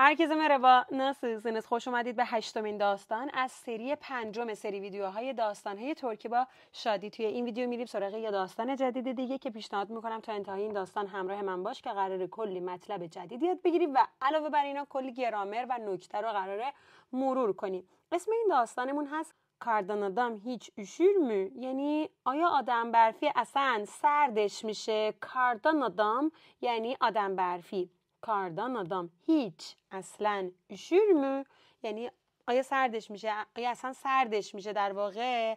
Herkese merhaba. Nasılsınız? خوش اومدید به هشتمین داستان از سری پنجم سری ویدیوهای داستانهای ترکی با شادی توی این ویدیو میریم سراغ یه داستان جدید دیگه که پیشنهاد میکنم تا انتهای این داستان همراه من باش که قراره کلی مطلب جدید یاد بگیریم و علاوه بر اینا کلی گرامر و نکته رو قراره مرور کنیم. اسم این داستانمون هست کاردان آدم هیچ اشیر می یعنی آیا آدم برفی اصلا سردش میشه؟ کاردان آدم یعنی آدم برفی. کاردان آدم هیچ اصلا üşür یعنی آیا سردش میشه آیا اصلا سردش میشه در واقع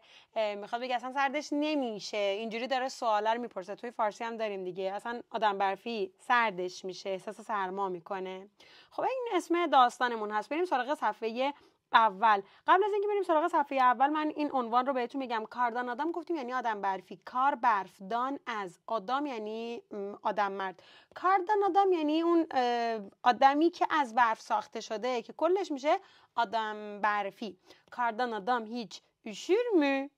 میخواد بگه اصلا سردش نمیشه اینجوری داره سوالا رو میپرسه توی فارسی هم داریم دیگه اصلا آدم برفی سردش میشه احساس سرما میکنه خب این اسم داستانمون هست بریم سراغ صفحه اول قبل از اینکه بریم سراغ صفحه اول من این عنوان رو بهتون میگم کاردان آدم گفتیم یعنی آدم برفی کار برفدان از آدم یعنی آدم مرد کاردان آدم یعنی اون آدمی که از برف ساخته شده که کلش میشه آدم برفی کاردان آدم هیچ اشیر می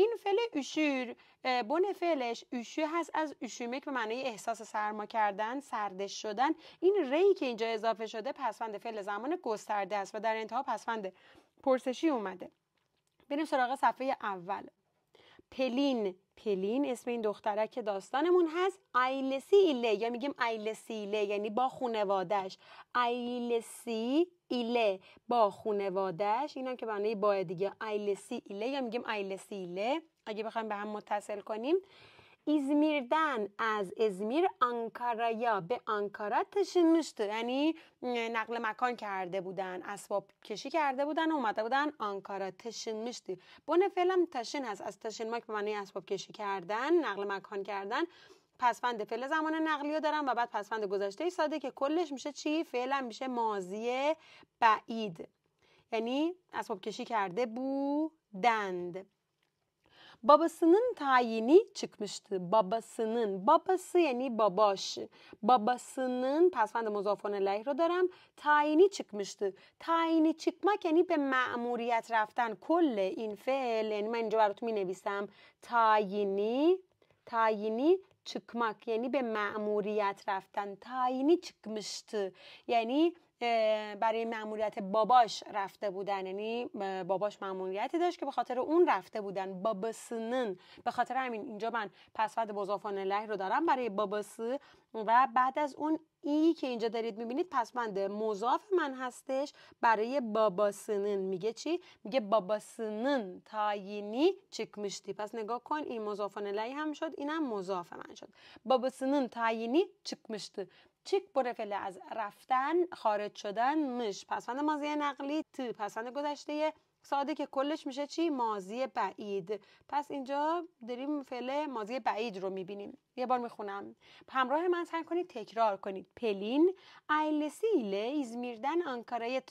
این فعل اشور بن فعلش اشو هست از اشومک به معنای احساس سرما کردن سردش شدن این ری که اینجا اضافه شده پسفند فعل زمان گسترده است و در انتها پسفند پرسشی اومده بریم سراغ صفحه اول پلین پلین اسم این که داستانمون هست ایله یا میگیم ایله یعنی با خونوادش ایلسی ایله با خونوادش این هم که برنامه باید دیگه ایلسی ایله یا میگیم ایله اگه بخوایم به هم متصل کنیم ازمیردن از ازمیر یا به آنکارا taşınmıştı یعنی نقل مکان کرده بودن اسباب کشی کرده بودن اومده بودن آنکارا taşınmıştı بونه فعلم تشن هست از ما به معنی اسباب کشی کردن نقل مکان کردن پسفند فعل زمان نقلی رو دارم و بعد پسفند گذشته ساده که کلش میشه چی فعلا میشه مازی بعید یعنی اسباب کشی کرده بودند Babasının tayini çıkmıştı. Babasının. Babası یعنی باباش. Babasının پسفند مضافان علیه رو دارم. تایینی çıkmıştı. تایینی çıkmak یعنی به معموریت رفتن. کل این فعل یعنی من اینجا براتون می نویسم. تعینی تایینی çıkmak یعنی به معموریت رفتن. تایینی çıkmıştı. یعنی برای معمولیت باباش رفته بودن یعنی باباش معمولیتی داشت که به خاطر اون رفته بودن بابسنن به خاطر همین اینجا من پسورد مضافان الله رو دارم برای بابس و بعد از اون ای که اینجا دارید میبینید پسمند مضاف من هستش برای باباسنن میگه چی میگه باباسنن تاینی چکمشتی پس نگاه کن این مضافان لی هم شد اینم مضاف من شد باباسنن تاینی چکمشتی چیک بره فعل از رفتن خارج شدن مش پسفند مازی نقلی ت پسفند گذشته ساده که کلش میشه چی مازی بعید پس اینجا داریم فعل مازی بعید رو میبینیم یه بار میخونم همراه من سعی کنید تکرار کنید پلین ailesiyle تشن آنکارای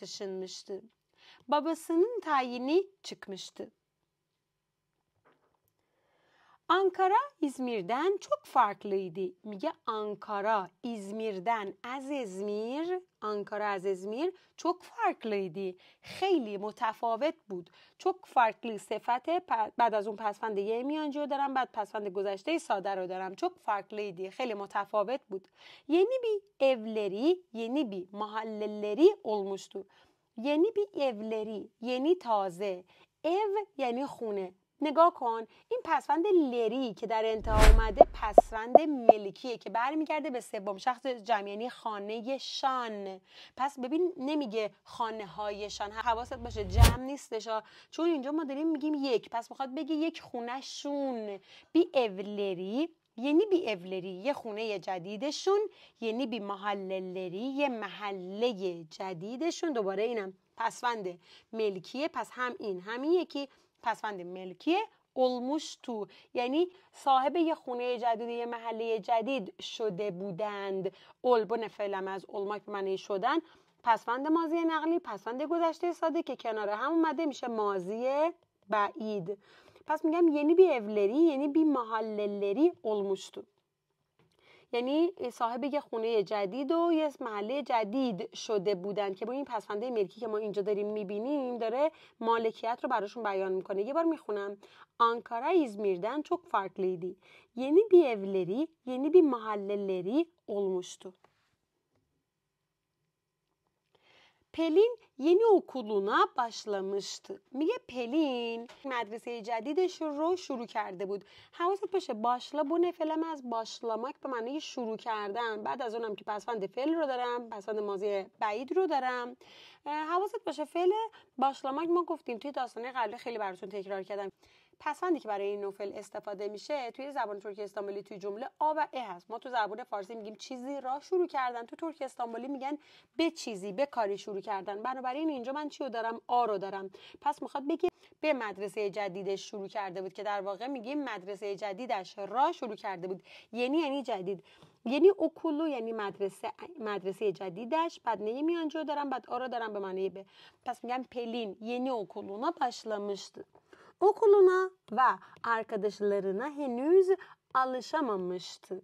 بابسنین تعیینی چیک çıkmıştı. Ankara İzmir'den çok farklıydı. Miye Ankara İzmir'den az İzmir Ankara az İzmir çok farklıydı. خیلی متفاوت بود. çok farklı sıfatı. بعد از اون پسفند یه میانجی رو دارم بعد پسفند گذشته ساده رو دارم. çok farklıydı. Çok متفاوت بود. yeni bir evleri, yeni bir mahalleleri olmuştu. yeni bir evleri, yeni taze. ev yani خونه نگاه کن این پسوند لری که در انتها اومده پسوند ملکیه که برمیگرده به سوم شخص جمع یعنی خانه شان پس ببین نمیگه خانه های شان حواست باشه جمع نیستش چون اینجا ما داریم میگیم یک پس میخواد بگه یک خونه شون بی اولری یعنی بی اولری یه خونه جدیدشون یعنی بی لری یه محله جدیدشون دوباره اینم پسوند ملکیه پس هم این همین یکی پسفند ملکی علموش تو یعنی صاحب یه خونه جدید یه محله جدید شده بودند علبون فعلم از علماک به معنی شدن پسفند مازی نقلی پسفند گذشته ساده که کنار هم اومده میشه مازی بعید پس میگم یعنی بی اولری یعنی بی محللری علموش تو یعنی صاحب یه خونه جدید و یه محله جدید شده بودن که با این پسفنده ملکی که ما اینجا داریم میبینیم داره مالکیت رو براشون بیان میکنه یه بار میخونم آنکارا İzmir'den çok farklıydı. Yeni bir یعنی yeni bir mahalleleri olmuştu. پلین یعنی اوکولونا باشلمشت میگه پلین مدرسه جدیدش رو شروع کرده بود. حواست باشه باشلا بونه فلم از باشلامک به معنی شروع کردن. بعد از اونم که پسفند فل رو دارم، پسفند مازی بعید رو دارم. حواست باشه فیل باشلامک ما گفتیم توی داستانه قبل خیلی براتون تکرار کردم. پسندی که برای این نوفل استفاده میشه توی زبان ترکی استانبولی توی جمله آ و ا هست ما تو زبان فارسی میگیم چیزی را شروع کردن تو ترکی استانبولی میگن به چیزی به کاری شروع کردن بنابراین اینجا من چی رو دارم آ رو دارم پس میخواد بگه به مدرسه جدیدش شروع کرده بود که در واقع میگیم مدرسه جدیدش را شروع کرده بود یعنی یعنی جدید یعنی اوکولو یعنی مدرسه مدرسه جدیدش بعد نه میانجو دارم بعد آ دارم به معنی به پس میگم پلین یعنی اوکولونا başlamıştı okuluna ve arkadaşlarına henüz alışamamıştı.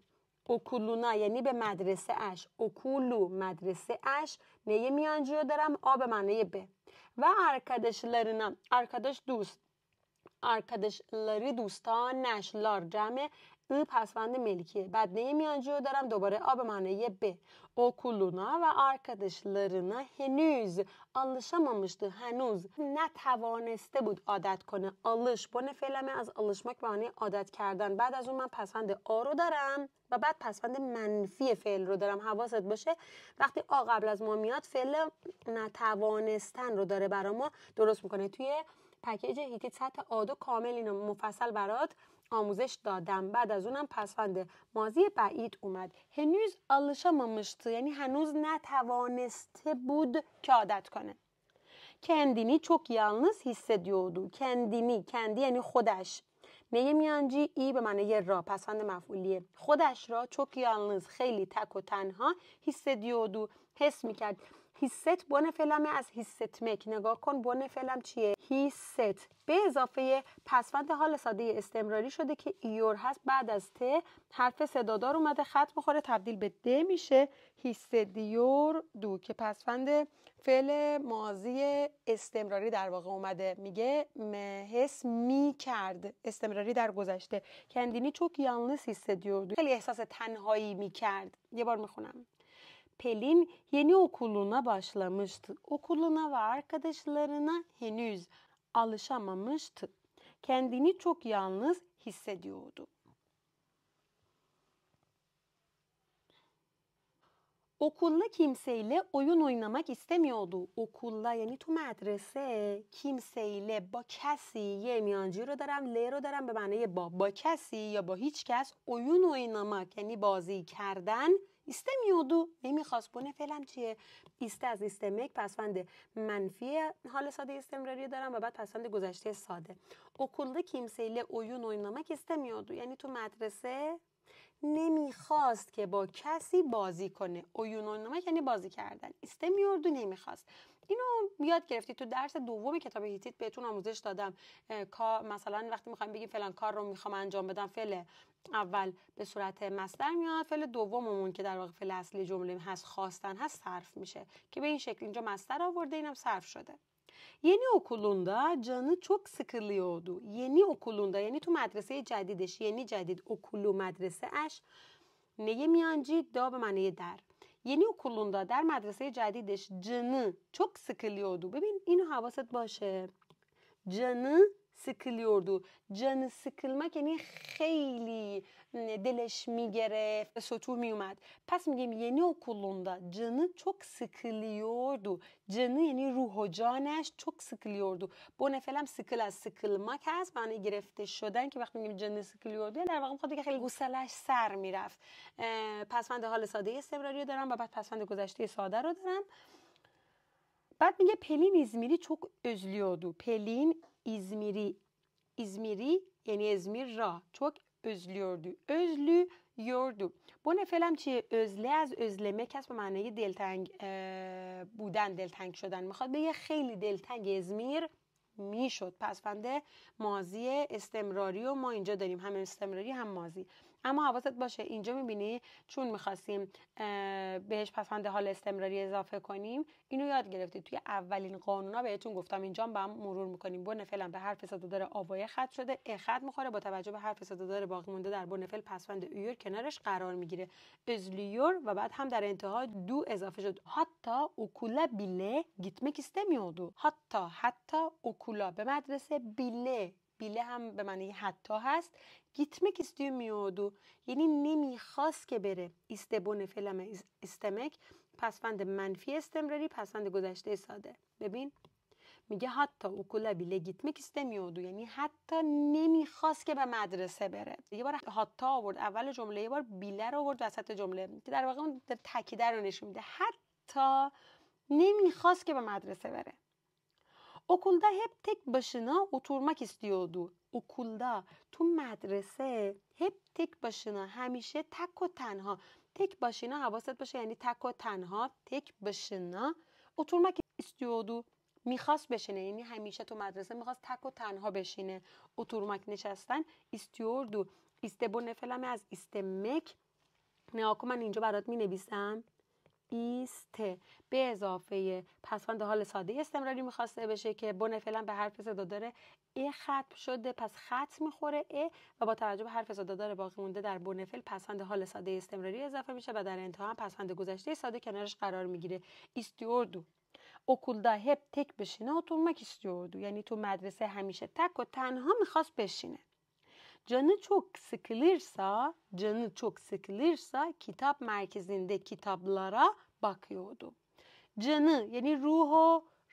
Okuluna yani به medrese اش okulu medrese اش neye miyancıyor derim o به be. Ve arkadaşlarına arkadaş dost, arkadaşları dostan لار جمع ب پسوند ملکیه نیه میانجی رو دارم دوباره آب به معنی ب اوکولونا و هنوز هنوز alışamamıştı هنوز نتوانسته بود عادت کنه آلش بونه فعلمه از آلشمک به معنی عادت کردن بعد از اون من پسوند آ رو دارم و بعد پسوند منفی فعل رو دارم حواست باشه وقتی آ قبل از ما میاد فعل نتوانستن رو داره برا ما درست میکنه توی پکیج هیتیت سطح آدو کامل اینو مفصل برات آموزش دادم بعد از اونم پسفند مازی بعید اومد هنوز alışamamıştı یعنی هنوز نتوانسته بود که عادت کنه چوک çok yalnız دیودو کندینی کندی یعنی خودش میگه میانجی ای به معنی را پسفند مفعولیه خودش را چوک یالنز خیلی تک و تنها حس دیودو حس میکرد هیست بن فعلم از هیست مک نگاه کن بن فعلم چیه هیست به اضافه پسفند حال ساده استمراری شده که ایور هست بعد از ت حرف صدادار اومده خط بخوره تبدیل به د میشه هیست دیور دو که پسفند فعل ماضی استمراری در واقع اومده میگه حس می کرد استمراری در گذشته کندینی چوک یالنس هیست دیور دو خیلی احساس تنهایی می کرد یه بار میخونم Pelin yeni okuluna başlamıştı. Okuluna ve arkadaşlarına henüz alışamamıştı. Kendini çok yalnız hissediyordu. Okulla kimseyle oyun oynamak istemiyordu. Okulla yani تو مدرسه kimseyle با کسی یه میانجی رو دارم be رو ba به معنی با با کسی oyun oynamak yani بازی کردن ایسته میودو نمیخواست بونه فعلا چیه ایسته از ایستمک پسفند منفی حال ساده استمراری دارم و بعد پسفند گذشته ساده کیمسیله اویون اوینامک ایسته میودو یعنی تو مدرسه نمیخواست که با کسی بازی کنه. اویون اوینامک یعنی بازی کردن. میوردو نمیخواست. اینو یاد گرفتی تو درس دوم کتاب هیتیت بهتون آموزش دادم مثلا وقتی میخوایم بگیم فلان کار رو میخوام انجام بدم فعل اول به صورت مصدر میاد فعل دوممون که در واقع فعل اصلی جمله هست خواستن هست صرف میشه که به این شکل اینجا مصدر آورده اینم صرف شده یعنی اوکولوندا canı چوک sıkılıyordu. یعنی اوکولوندا یعنی تو مدرسه جدیدش یعنی جدید اکولو مدرسه اش نیه میانجی دا به معنی در یعنی okulunda در مدرسه جدیدش جنı çok sıkılıyordu ببین اینو حواست باشه جنı سکلیوردو. جن سکلمک یعنی خیلی دلش میگرفت سطور میومد پس میگیم یعنی okulunda canı چوک سکلیوردو. Canı یعنی روح و جانش چوک سکلیوردو. Bu نفلم سکل از که هست معنی گرفته شدن که وقتی میگیم جن سکلیوردو در واقع میخواد خیلی گسلش سر میرفت پسفند حال ساده استمراری رو دارم و بعد پسفند گذشته ساده رو دارم بعد میگه پلین ازمیری چوک ازلیوردو پلین İzmir'i. یعنی یعنی را را، çok özlüyordu. Özlüyordu. Bu فعلم چیه؟ زله از özleme کس به معنی دلتنگ بودن دلتنگ شدن میخواد به خیلی دلتنگ ازمیر میشد پس فنده مازی استمراری و ما اینجا داریم هم استمراری هم مازی اما حواست باشه اینجا میبینی چون میخواستیم بهش پسند حال استمراری اضافه کنیم اینو یاد گرفتید توی اولین قانونا بهتون گفتم اینجا به هم مرور میکنیم بن فعلا به حرف صدادار آوای خط شده ا خط میخوره با توجه به حرف صدادار باقی مونده در بن فعل پسند ایور کنارش قرار میگیره ازلیور و بعد هم در انتها دو اضافه شد حتی اوکولا بیله گیتمک istemiyordu. حتی حتی اوکولا به مدرسه بیله بیله هم به معنی حتی هست gitmek میادو یعنی نمیخواست که بره استبون فلم استمک پسفند منفی استمراری پسفند گذشته ساده ببین میگه حتی کلا بیله گیتمک استمیودو یعنی حتی نمیخواست که به مدرسه بره یه بار حتی آورد اول جمله یه بار بیله رو آورد وسط جمله که در واقع اون تکیده رو نشون میده حتی نمیخواست که به مدرسه بره Okulda hep tek başına oturmak istiyordu. Okulda, tu مدرسه hep tek başına hemişe tek o tenha. Tek başına havasat باشه yani tek o tenha, tek başına oturmak istiyordu میخواست بشینه یعنی همیشه تو مدرسه میخواست تک و تنها بشینه اتورمک نشستن استیوردو استبونه بونه فلم از ایستمک نیا من اینجا برات می نویسم 20 به اضافه پسفند حال ساده استمراری میخواسته بشه که بن به حرف صدا داره ا ختم شده پس خط میخوره ا و با توجه به حرف داره باقی مونده در بنفل پسند حال ساده استمراری اضافه میشه و در انتها هم پسند گذشته ساده کنارش قرار میگیره ایستیوردو دا هب تک بشینه oturmak استیوردو یعنی تو مدرسه همیشه تک و تنها میخواست بشینه چوک سکلیرسا sıkılırsa, چوک سکلیرسا کتاب مرکزینده کتاب باکیودو روح یعنی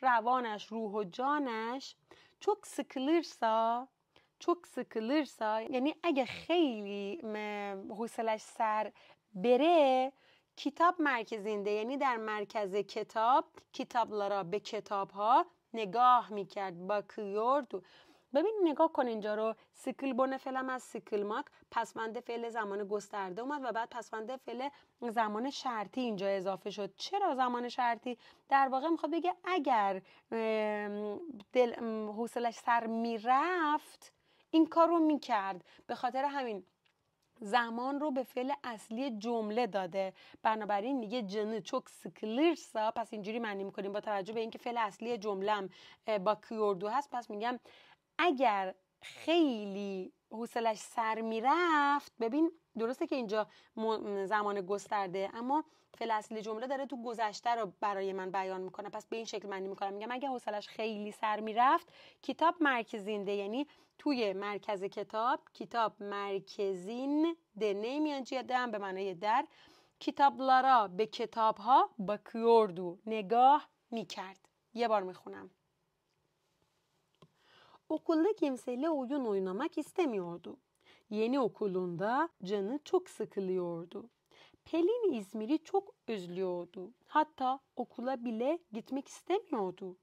روانش روح و جانش، چوک سکلیرسا، چوک سکلیرسا، یعنی اگه خیلی حوصلش سر بره کتاب مرکزینده یعنی در مرکز کتاب کتابلارا به کتابها نگاه میکرد باکیوردو ببین نگاه کن اینجا رو سیکل بونه فعلم از سیکل ماک پسنده فعل زمان گسترده اومد و بعد پسنده فعل زمان شرطی اینجا اضافه شد چرا زمان شرطی در واقع میخواد بگه اگر دل حوصلش سر میرفت این کار رو میکرد به خاطر همین زمان رو به فعل اصلی جمله داده بنابراین میگه جن چوک سکلیرسا پس اینجوری معنی میکنیم با توجه به اینکه فعل اصلی جمله با کیوردو هست پس میگم اگر خیلی حوصلش سر میرفت ببین درسته که اینجا زمان گسترده اما فلسل جمله داره تو گذشته رو برای من بیان میکنه پس به این شکل معنی میکنم میگم اگه حوصلش خیلی سر میرفت کتاب مرکزینده یعنی توی مرکز کتاب کتاب مرکزین ده نمیان هم به معنای در لارا به کتابها با کیوردو نگاه میکرد یه بار میخونم Okulda kimseyle oyun oynamak istemiyordu. Yeni okulunda canı çok sıkılıyordu. Pelin İzmir'i çok özlüyordu. Hatta okula bile gitmek istemiyordu.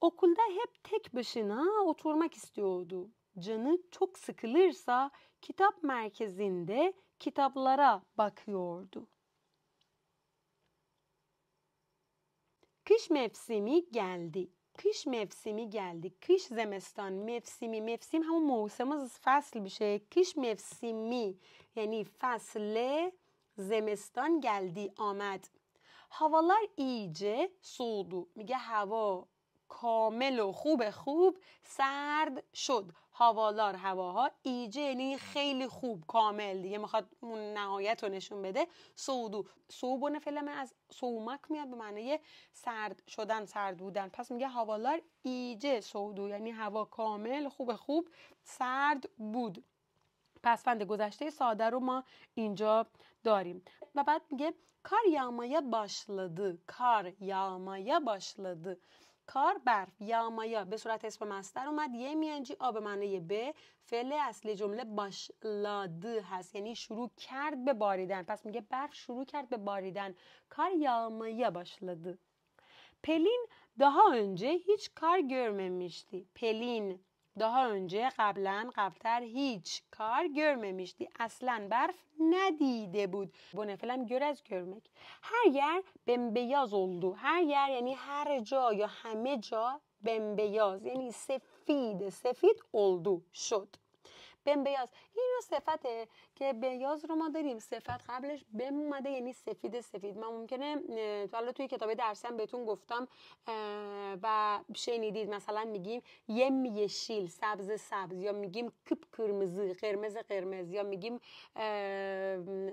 Okulda hep tek başına oturmak istiyordu. Canı çok sıkılırsa kitap merkezinde kitaplara bakıyordu. Kış mevsimi geldi. کیش مفسیمی گلدی؟ کیش زمستان مفسیمی؟ مفسیم همون موسم از فصل میشه. کیش مفسیمی یعنی فصل زمستان گلدی آمد. هاوالار ایجه سودو میگه هوا کامل و خوب خوب سرد شد. هاوالار هواها ایجه e یعنی خیلی خوب کامل دیگه میخواد اون نهایت رو نشون بده سودو سوبون فعلا از سومک میاد به معنی سرد شدن سرد بودن پس میگه هاوالار ایجه e سودو یعنی هوا کامل خوب خوب سرد بود پسفند گذشته ساده رو ما اینجا داریم و بعد میگه کار یامایه başladı کار یامایه başladı کار برف یا مایا به صورت اسم مستر اومد یه میانجی آب معنی به فعل اصلی جمله باش لاد هست یعنی شروع کرد به باریدن پس میگه برف شروع کرد به باریدن کار یا مایا لاد پلین اونجه هیچ کار گرمه میشتی پلین daha önce قبلا قبلتر هیچ کار میشدی. اصلا برف ندیده بود bu ne falan گرمک. از یر her yer اولدو. هر her یعنی هر جا یا همه جا بمبیاز یعنی سفید سفید اولدو شد بم بیاز این رو صفته که بیاز رو ما داریم صفت قبلش بم اومده یعنی سفید سفید من ممکنه حالا توی کتاب هم بهتون گفتم و شنیدید مثلا میگیم یه میشیل سبز سبز یا میگیم کپ کرمزی قرمز قرمز یا میگیم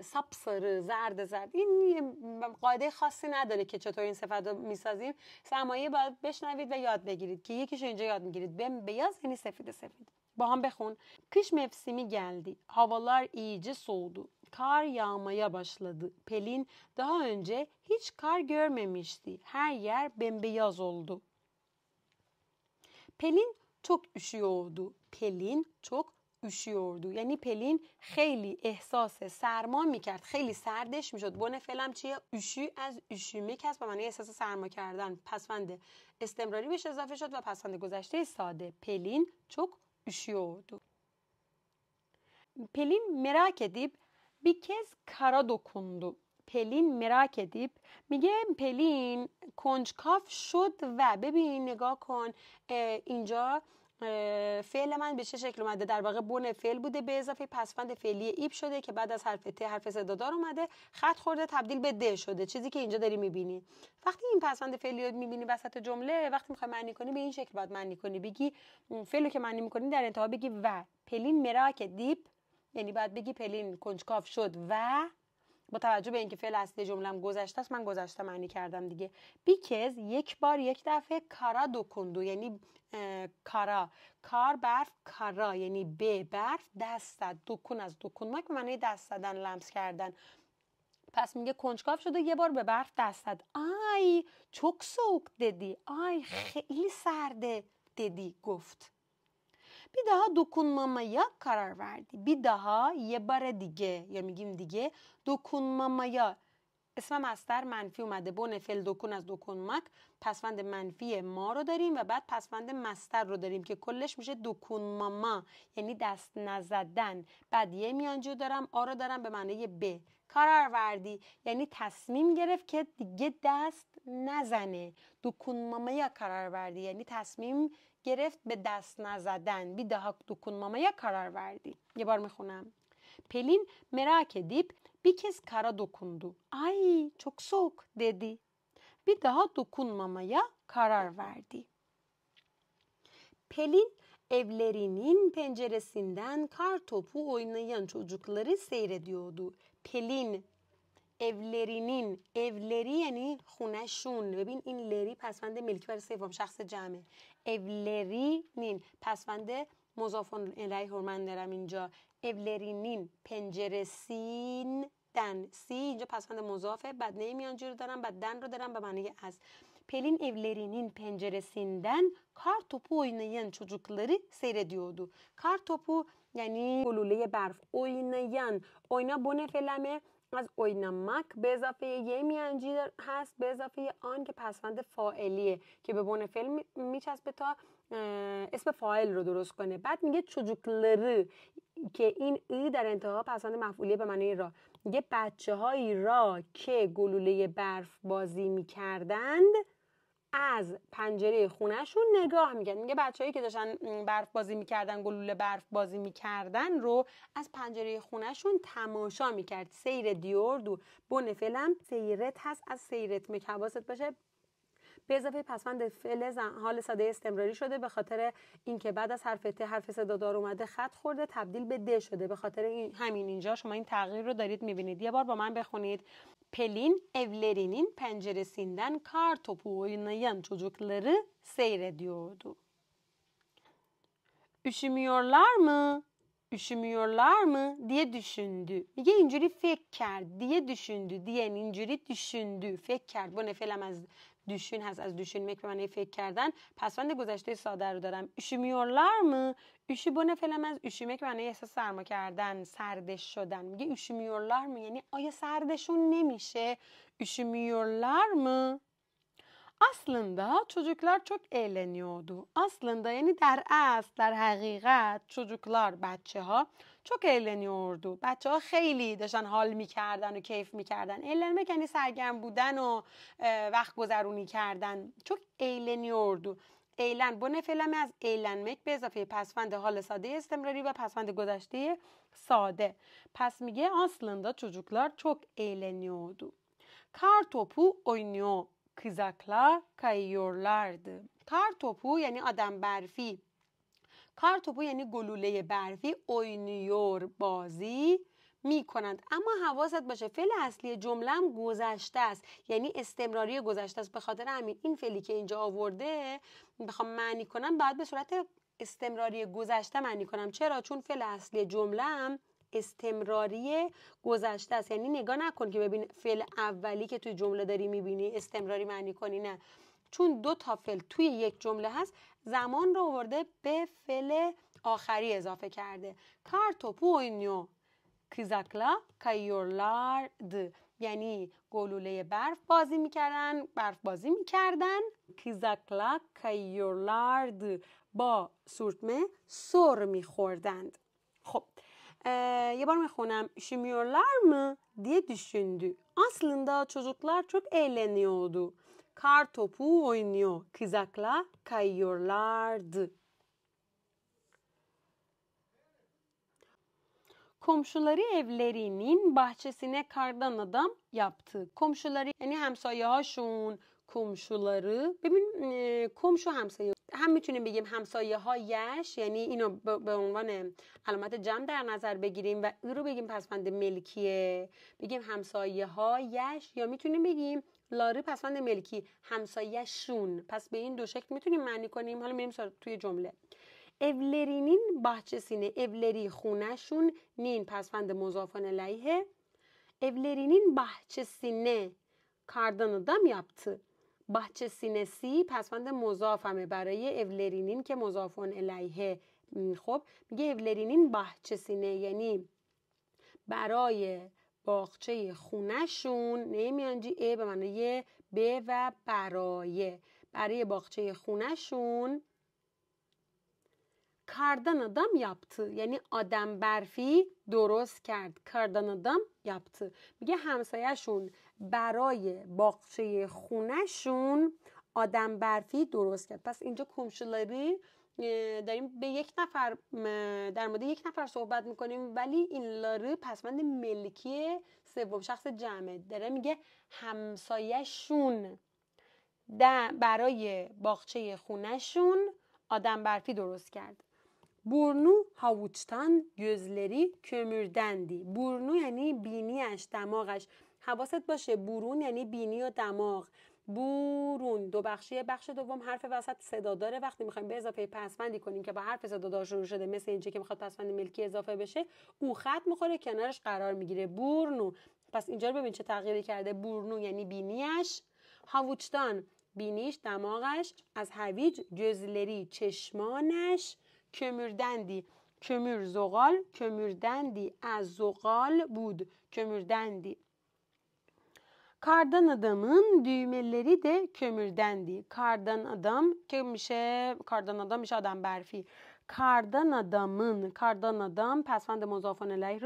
سبسر زرد زرد این قاعده خاصی نداره که چطور این صفت رو میسازیم سرمایه باید بشنوید و یاد بگیرید که یکیش اینجا یاد میگیرید بم بیاز یعنی سفید سفید Ba ham Kış mevsimi geldi. Havalar iyice soğudu. Kar yağmaya başladı. Pelin daha önce hiç kar görmemişti. Her yer bembeyaz oldu. Pelin çok üşüyordu. Pelin çok üşüyordu yani pelin خیلی احساس سرما میکرد خیلی سردش میشد بون فعلم چیه اشی از اشیمه کس به معنی احساس سرما کردن پسوند استمراری بهش اضافه شد و پسوند گذشته ساده پلین چوک پلین مراقبه دیپ یک بار کارا دوکندو. پلین مراقبه دیپ میگه پلین کنچکاف شد و ببین نگاه کن اینجا فعل من به چه شکل اومده در واقع بن فعل بوده به اضافه پسفند فعلی ایب شده که بعد از حرف ت حرف صدادار اومده خط خورده تبدیل به د شده چیزی که اینجا داری میبینی وقتی این پسفند فعلی رو میبینی وسط جمله وقتی میخوای معنی کنی به این شکل باید معنی کنی بگی فعلو که معنی میکنی در انتها بگی و پلین مراک دیپ یعنی باید بگی پلین کنجکاف شد و با توجه به اینکه فعل اصلی جملم گذشته است من گذشته معنی کردم دیگه بیکز یک بار یک دفعه کارا دکندو یعنی کارا کار برف کارا یعنی به برف دست زد دکون از که معنی دست زدن لمس کردن پس میگه کنجکاو شده یه بار به برف دست زد آی چوک سوک ددی آی خیلی سرده ددی گفت bir daha dokunmamaya karar verdi. Bir daha یه بار دیگه یا میگیم دیگه dokunmamaya اسم مستر منفی اومده بون فل دکون از دکونمک پسوند منفی ما رو داریم و بعد پسوند مستر رو داریم که کلش میشه دکون ماما یعنی دست نزدن بعد یه میانجو دارم آ رو دارم به معنی ب قرار وردی یعنی تصمیم گرفت که دیگه دست نزنه دکون یا قرار وردی یعنی تصمیم گرفت به دست نزدن بی دهک dokunmamaya karar verdi. یه بار میخونم. پلین merak edip bir kez kara dokundu. Ay çok soğuk dedi. Bir daha dokunmamaya karar verdi. Pelin evlerinin penceresinden kar topu oynayan çocukları seyrediyordu. Pelin اولرینین اولری یعنی خونشون ببین این لری پسوند ملکی برای سوم شخص جمعه اولرینین پسوند مضاف یعنی الیه هرمن دارم اینجا اولرینین پنجره سین دن سی اینجا پسوند مضافه بعد نه رو دارم بعد دن رو دارم به معنی از سین دن کار kar اوینین oynayan çocukları seyrediyordu. کار توپو یعنی گلوله برف اوینین اوینا بونه فلمه. از اوینمک به اضافه یه میانجی هست به اضافه آن که پسوند فائلیه که به بون فعل میچسبه تا اسم فائل رو درست کنه بعد میگه چوجوکلر که این ای در انتها پسوند مفعولیه به معنی را میگه بچه هایی را که گلوله برف بازی میکردند از پنجره خونهشون نگاه میکرد میگه بچههایی که داشتن برف بازی میکردن گلوله برف بازی میکردن رو از پنجره خونهشون تماشا میکرد سیر دیوردو بن فلم سیرت هست از سیرت مکواست باشه به اضافه پسوند فعل حال ساده استمراری شده به خاطر اینکه بعد از حرف ت حرف صدادار اومده خط خورده تبدیل به د شده به خاطر همین اینجا شما این تغییر رو دارید میبینید یه بار با من بخونید Pelin evlerinin penceresinden kar topu oynayan çocukları seyrediyordu. Üşümüyorlar mı? Üşümüyorlar mı diye düşündü. Miye inciri fekker diye düşündü. Diyen inciri düşündü. Fekker bu ne felemez. düşün has az düşünmek ve manevi fikirden pasvan de gözeşte sadar ederim. Üşümüyorlar mı? Üşü bu nefelemez üşümek ve manevi esas sarma kerden serdeş üşümüyorlar mı? Yani aya serdeş o ne mişe? Üşümüyorlar mı? Aslında çocuklar çok eğleniyordu. Aslında yani der as, der hakikat çocuklar, bacheha چوک یوردو. بچه ها خیلی داشتن حال میکردن و کیف میکردن eğlenmek مکنی یعنی سرگرم بودن و وقت گذرونی کردن çok یوردو. ایلن بونه فلمه از مک به اضافه پسفند حال ساده استمراری و پسفند گذشته ساده پس میگه aslında çocuklar çok eğleniyordu کار توپو اوینیو کزاکلا کایورلارد کار توپو یعنی آدم برفی کارتوپو یعنی گلوله برفی اوینیور بازی می کنند اما حواست باشه فعل اصلی جمله هم گذشته است یعنی استمراری گذشته است به خاطر همین این فعلی که اینجا آورده بخوام معنی کنم باید به صورت استمراری گذشته معنی کنم چرا چون فعل اصلی جمله هم استمراری گذشته است یعنی نگاه نکن که ببین فعل اولی که توی جمله داری میبینی استمراری معنی کنی نه چون دو تا فعل توی یک جمله هست زمان رو آورده به فل آخری اضافه کرده کارتو پوینیو کیزاکلا کایورلارد یعنی گلوله برف بازی میکردن برف بازی میکردن کیزاکلا کایورلارد با سورتمه سر میخوردند خب یه بار میخونم شمیورلار mı diye düşündü. Aslında çocuklar çok eğleniyordu. kar topu oynuyor. Kızakla kayıyorlardı. Komşuları evlerinin bahçesine kardan adam yaptı. Komşuları yani همسایه‌هاشون komşuları ببین komşu همسایه هم میتونیم بگیم همسایه هایش یعنی اینو به عنوان علامت جمع در نظر بگیریم و او رو بگیم پسفند ملکیه بگیم همسایه هایش یا میتونیم بگیم لاری پسند ملکی شون پس به این دو شکل میتونیم معنی کنیم حالا میریم توی جمله اولرینین باهچسینه اولری شون نین پسوند مضافان لیه evlerinin bahçesine kardan adam yaptı. Bahçesine si پسوند مضافمه برای اولرینین که مضافون الیه خب میگه evlerinin سینه یعنی برای باغچه خونهشون جی ای به معنی به و برای برای باغچه خونهشون کردن آدم yaptı. یعنی آدم برفی درست کرد. کاردان آدم yaptı. میگه همسایهشون برای باغچه خونهشون آدم برفی درست کرد پس اینجا کمشلری داریم به یک نفر در مورد یک نفر صحبت میکنیم ولی این لاری پسمند ملکی سوم شخص جمعه داره میگه همسایهشون برای باغچه خونشون آدم برفی درست کرد بورنو هاوچتان گزلری کمردندی بورنو یعنی بینیش دماغش حواست باشه بورون یعنی بینی و دماغ بورون دو بخشیه بخش دوم حرف وسط صدا داره وقتی میخوایم به اضافه پسوندی کنیم که با حرف دار شروع شده مثل اینجا که میخواد پسوند ملکی اضافه بشه او خط میخوره کنارش قرار میگیره بورنو پس اینجا رو ببین چه تغییری کرده بورنو یعنی بینیش هاوچدان بینیش دماغش از هویج جزلری چشمانش کمردندی کمر زغال کمردندی از زغال بود کمردندی Kardan adamın düğmeleri de kömürdendi. Kardan adam kömüşe, kardan adam میشه آدم برفی. kardan adamın kardan adam پسوند مضاف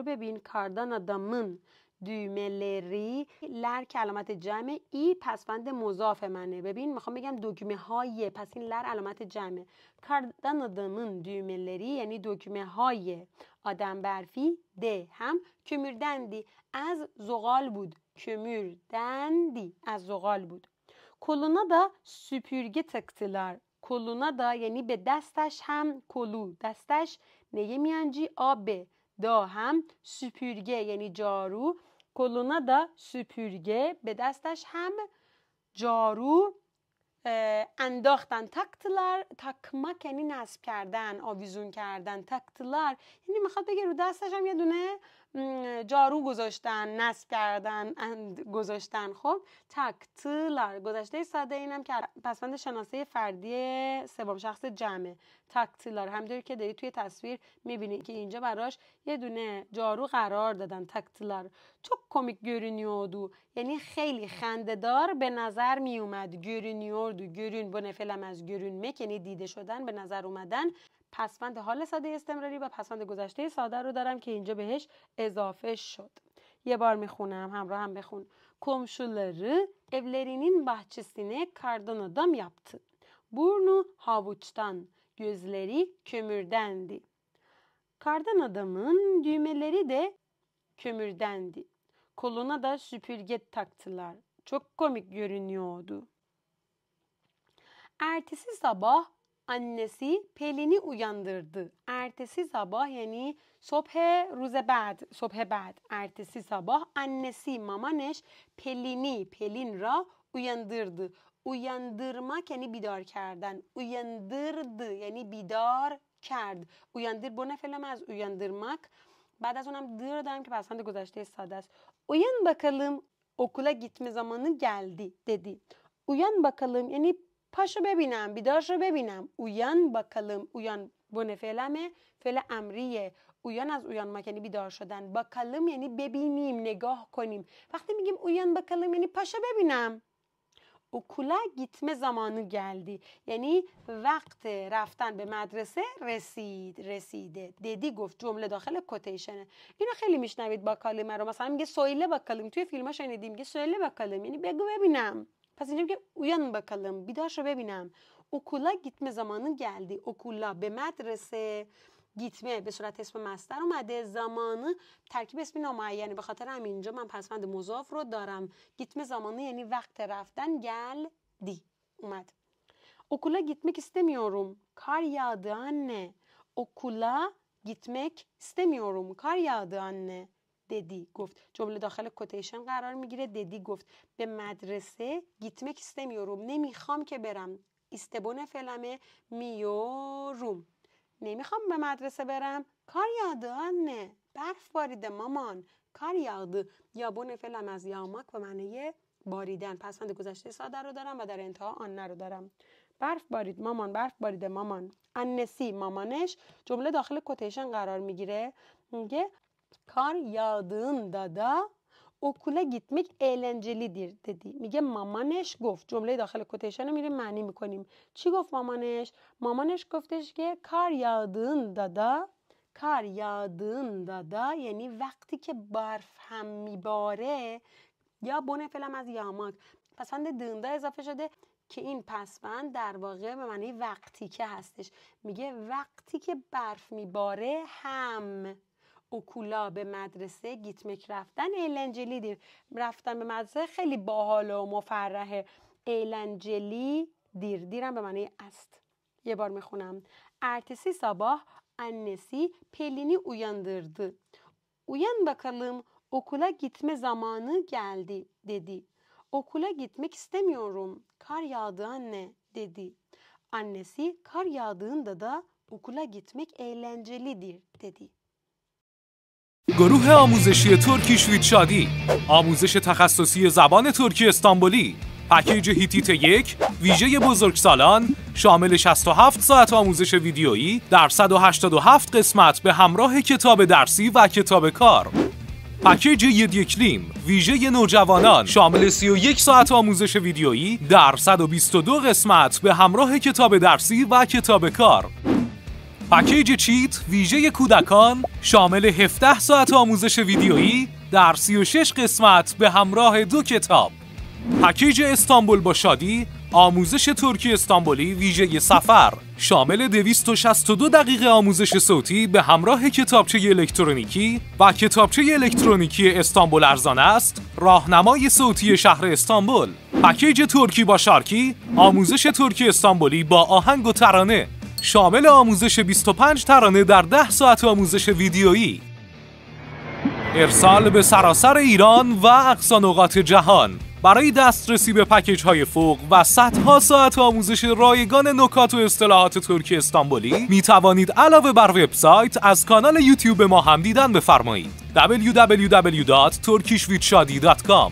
ببین kardan adamın düğmeleri لر علامت جمع ای پسفند منه ببین میخوام بگم دکمه های پس این لر علامت جمعه کردن adamın düğmeleri یعنی دکمه های آدم برفی ده هم کمیردندی از زغال بود kömürdendi از زغال بود کلونا دا سپرگه taktılar کلونا دا یعنی به دستش هم کلو دستش نگه میانجی آب دا هم سپرگه یعنی جارو کلونا دا سپرگه به دستش هم جارو انداختن تکتلار تکمک یعنی نصب کردن آویزون کردن تکتلار یعنی میخواد بگه رو دستش هم یه دونه جارو گذاشتن نصب کردن گذاشتن خب تلر گذشته ساده اینم که پسند شناسه فردی سوم شخص جمعه تلر همجوری که دارید توی تصویر میبینید که اینجا براش یه دونه جارو قرار دادن تلر تو کمیک گورینیوردو یعنی خیلی خندهدار به نظر میومد گورینیوردو گورین فلم از گورین مک یعنی دیده شدن به نظر اومدن پسفند حال ساده استمراری و پسفند گذشته ساده رو دارم که اینجا بهش اضافه شد یه بار میخونم همراه هم بخون komşuları evlerinin bahçesine kardan adam yaptı. Burnu havuçtan, gözleri kömürdendi. Kardan adamın düğmeleri de kömürdendi. Koluna da süpürge taktılar. Çok komik görünüyordu. Ertesi sabah annesi Pelin'i uyandırdı. Ertesi sabah yani sobhe ruzebad, sobhe bad. Ertesi sabah annesi mamaneş Pelin'i, Pelin ra uyandırdı. Uyandırmak yani bidar kerden. Uyandırdı yani bidar kerd. Uyandır با فعلم از اویندرمک بعد از اونم دیر دارم که پسند گذشته ساده است bakalım okula gitme zamanı geldi dedi. Uyan bakalım yani پاشو ببینم بیدارشو رو ببینم اویان با کلم اویان بونه فعلمه فعل امریه اویان از اویان ما یعنی بیدار شدن با کلم یعنی ببینیم نگاه کنیم وقتی میگیم اویان با کلم یعنی پاشو ببینم او کلا گیتم زمانو گلدی، یعنی وقت رفتن به مدرسه رسید رسیده دیدی گفت جمله داخل کوتیشنه اینو خیلی میشنوید با کلمه رو مثلا میگه سویله با کلم توی فیلم ها شنیدیم میگه سویله با یعنی بگو ببینم Pes diyeceğim ki uyanın bakalım. Bir daha şöyle binem. Okula gitme zamanı geldi. Okula, be medrese gitme be صورت اسم مستر اومده زمانه ترکیب اسمی نامعینه به خاطر همین اینجا من پسوند مضاف رو دارم گیتمه زمانه یعنی وقت رفتن geldi Umad. okula gitmek istemiyorum kar yağdı anne okula gitmek istemiyorum kar yağdı anne ددی گفت جمله داخل کوتیشن قرار میگیره ددی گفت به مدرسه گیتمک استمیوروم نمیخوام که برم استبون فلمه میوروم نمیخوام به مدرسه برم کار یادانه برف باریده مامان کار یاد یابون فلم از یامک به معنی باریدن من گذشته ساده رو دارم و در انتها آن رو دارم برف بارید مامان برف باریده مامان انسی مامانش جمله داخل کوتیشن قرار میگیره میگه کار yağdığında دادا، okula gitmek النجلی dedi میگه مامانش گفت جمله داخل کوتیشن رو میره معنی میکنیم چی گفت مامانش مامانش گفتش که کار یادون دادا کار یادون دادا یعنی وقتی که برف هم میباره یا بونه فلم از یاماک پسند دنده اضافه شده که این پسوند در واقع به معنی وقتی که هستش میگه وقتی که برف میباره هم Okula به مدرسه گیتمک رفتن اعلنجلی دیر رفتن به مدرسه خیلی باحال و مفرحه اعلنجلی دیر دیرم به معنی است یه بار میخونم ارتسی sabah annesi Pelin'i uyandırdı. Uyan bakalım okula gitme zamanı geldi dedi. Okula gitmek istemiyorum. Kar yağdı anne dedi. Annesi kar yağdığında da okula gitmek eğlencelidir dedi. گروه آموزشی ترکیش شادی آموزش تخصصی زبان ترکی استانبولی پکیج هیتیت یک ویژه بزرگ سالان شامل 67 ساعت آموزش ویدیویی در 187 قسمت به همراه کتاب درسی و کتاب کار پکیج یدیکلیم ویژه نوجوانان شامل 31 ساعت آموزش ویدیویی در 122 قسمت به همراه کتاب درسی و کتاب کار پکیج چیت ویژه کودکان شامل 17 ساعت آموزش ویدیویی در 36 قسمت به همراه دو کتاب پکیج استانبول با شادی آموزش ترکی استانبولی ویژه سفر شامل 262 دقیقه آموزش صوتی به همراه کتابچه الکترونیکی و کتابچه الکترونیکی استانبول ارزان است راهنمای صوتی شهر استانبول پکیج ترکی با شارکی آموزش ترکی استانبولی با آهنگ و ترانه شامل آموزش 25 ترانه در 10 ساعت آموزش ویدیویی ارسال به سراسر ایران و اقصا نقاط جهان برای دسترسی به پکیج های فوق و صدها ساعت آموزش رایگان نکات و اصطلاحات ترکی استانبولی می توانید علاوه بر وبسایت از کانال یوتیوب ما هم دیدن بفرمایید www.turkishwithshadi.com